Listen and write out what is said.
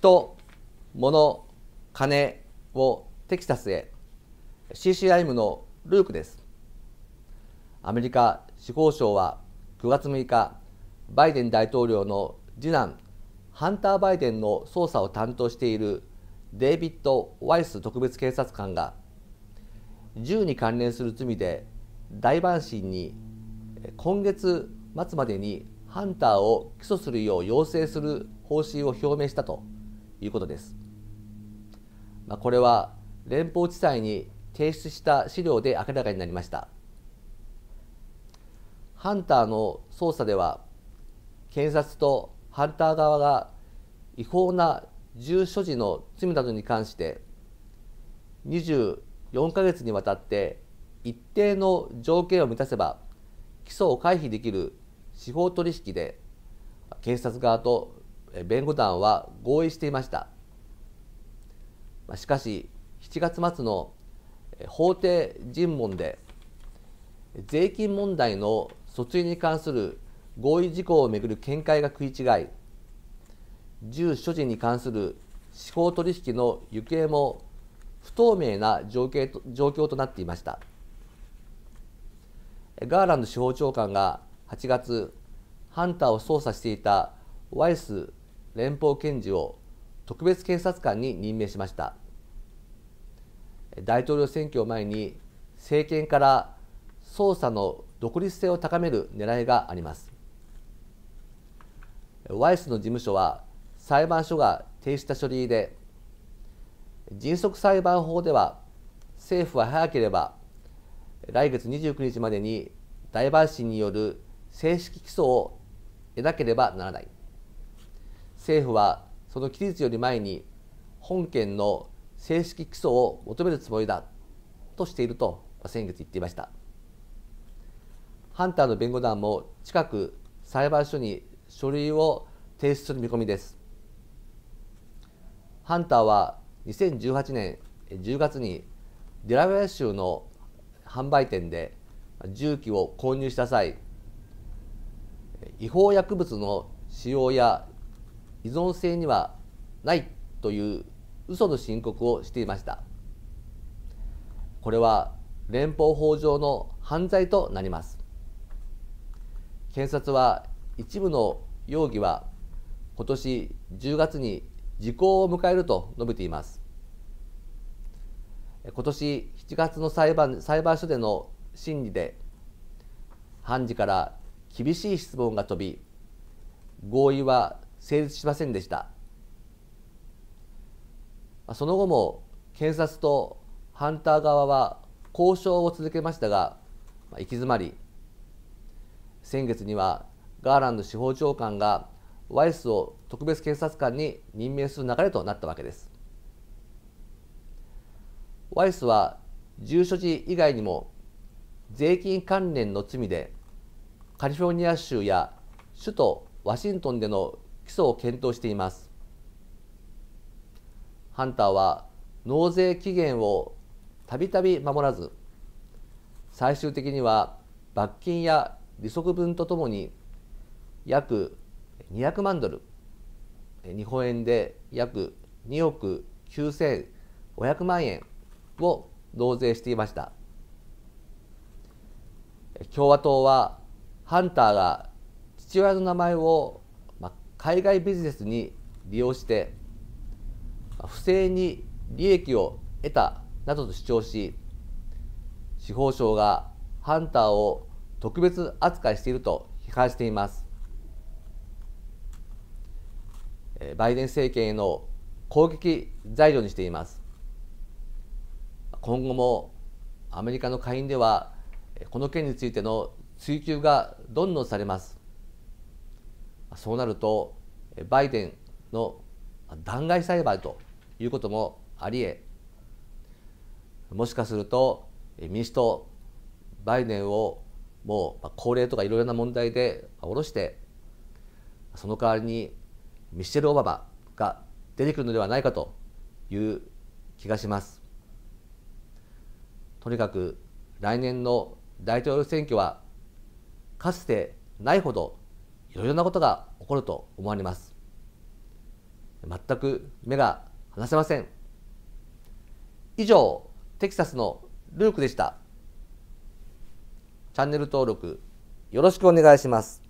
人、物、金をテキサスへ CCIM のルークです。アメリカ司法省は9月6日、バイデン大統領の次男、ハンター・バイデンの捜査を担当しているデイビッド・ワイス特別警察官が銃に関連する罪で大陪神に今月末までにハンターを起訴するよう要請する方針を表明したということです。まあ、これは連邦地裁に提出した資料で明らかになりました。ハンターの捜査では検察とハンター側が違法な銃所持の罪などに関して24ヶ月にわたって一定の条件を満たせば起訴を回避できる司法取引で検察側と弁護団は合意していましたしかし7月末の法廷尋問で税金問題の訴追に関する合意事項をめぐる見解が食い違い住所持に関する司法取引の行方も不透明な状況と状況となっていましたガーランド司法長官が8月ハンターを捜査していたワイス連邦検事を特別検察官に任命しました大統領選挙を前に政権から捜査の独立性を高める狙いがありますワイスの事務所は裁判所が提出した書類で迅速裁判法では政府は早ければ来月29日までに大陪審による正式起訴を得なければならない政府はその期日より前に本件の正式起訴を求めるつもりだとしていると先月言っていましたハンターの弁護団も近く裁判所に書類を提出する見込みですハンターは2018年10月にデラウェア州の販売店で銃器を購入した際違法薬物の使用や依存性にはないという嘘の申告をしていましたこれは連邦法上の犯罪となります検察は一部の容疑は今年10月に時効を迎えると述べています今年7月の裁判裁判所での審理で判事から厳しい質問が飛び合意は成立しませんでしたその後も検察とハンター側は交渉を続けましたが行き詰まり先月にはガーランド司法長官がワイスを特別検察官に任命する流れとなったわけですワイスは住所地以外にも税金関連の罪でカリフォルニア州や首都ワシントンでの起訴を検討していますハンターは納税期限をたびたび守らず最終的には罰金や利息分とともに約200万ドル日本円で約2億9500万円を納税していました共和党はハンターが父親の名前を海外ビジネスに利用して不正に利益を得たなどと主張し司法省がハンターを特別扱いしていると批判していますバイデン政権への攻撃材料にしています今後もアメリカの下院ではこの件についての追及がどんどんされますそうなるとバイデンの弾劾裁判ということもありえもしかすると民主党バイデンをもう高齢とかいろいろな問題で下ろしてその代わりにミシェル・オバマが出てくるのではないかという気がしますとにかく来年の大統領選挙はかつてないほどいろいろなことが起こると思われます。全く目が離せません。以上、テキサスのルークでした。チャンネル登録よろしくお願いします。